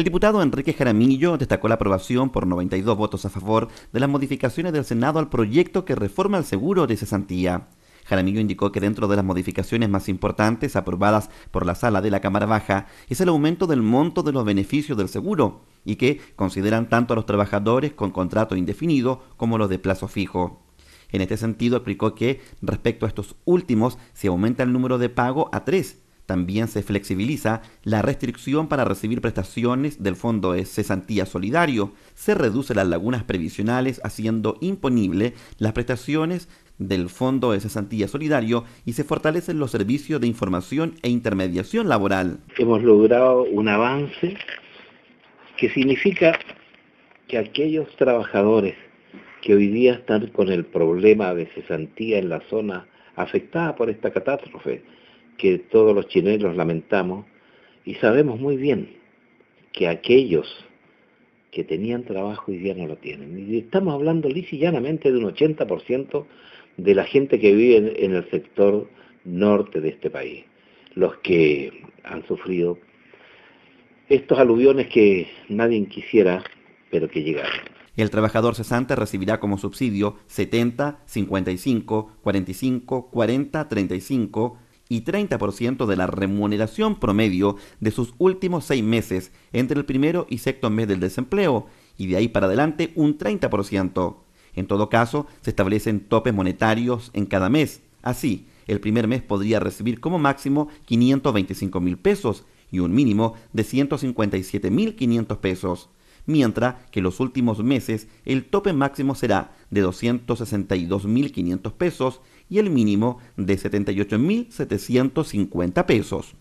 El diputado Enrique Jaramillo destacó la aprobación por 92 votos a favor de las modificaciones del Senado al proyecto que reforma el seguro de cesantía. Jaramillo indicó que dentro de las modificaciones más importantes aprobadas por la sala de la Cámara Baja es el aumento del monto de los beneficios del seguro y que consideran tanto a los trabajadores con contrato indefinido como los de plazo fijo. En este sentido, explicó que respecto a estos últimos se aumenta el número de pago a tres también se flexibiliza la restricción para recibir prestaciones del Fondo de Cesantía Solidario. Se reducen las lagunas previsionales haciendo imponible las prestaciones del Fondo de Cesantía Solidario y se fortalecen los servicios de información e intermediación laboral. Hemos logrado un avance que significa que aquellos trabajadores que hoy día están con el problema de cesantía en la zona afectada por esta catástrofe, que todos los chilenos lamentamos y sabemos muy bien que aquellos que tenían trabajo y día no lo tienen. Y estamos hablando lisa y llanamente de un 80% de la gente que vive en, en el sector norte de este país, los que han sufrido estos aluviones que nadie quisiera, pero que llegaron. El trabajador cesante recibirá como subsidio 70, 55, 45, 40, 35, y 30% de la remuneración promedio de sus últimos seis meses entre el primero y sexto mes del desempleo, y de ahí para adelante un 30%. En todo caso, se establecen topes monetarios en cada mes. Así, el primer mes podría recibir como máximo 525 mil pesos y un mínimo de 157 mil 500 pesos mientras que en los últimos meses el tope máximo será de 262.500 pesos y el mínimo de 78.750 pesos.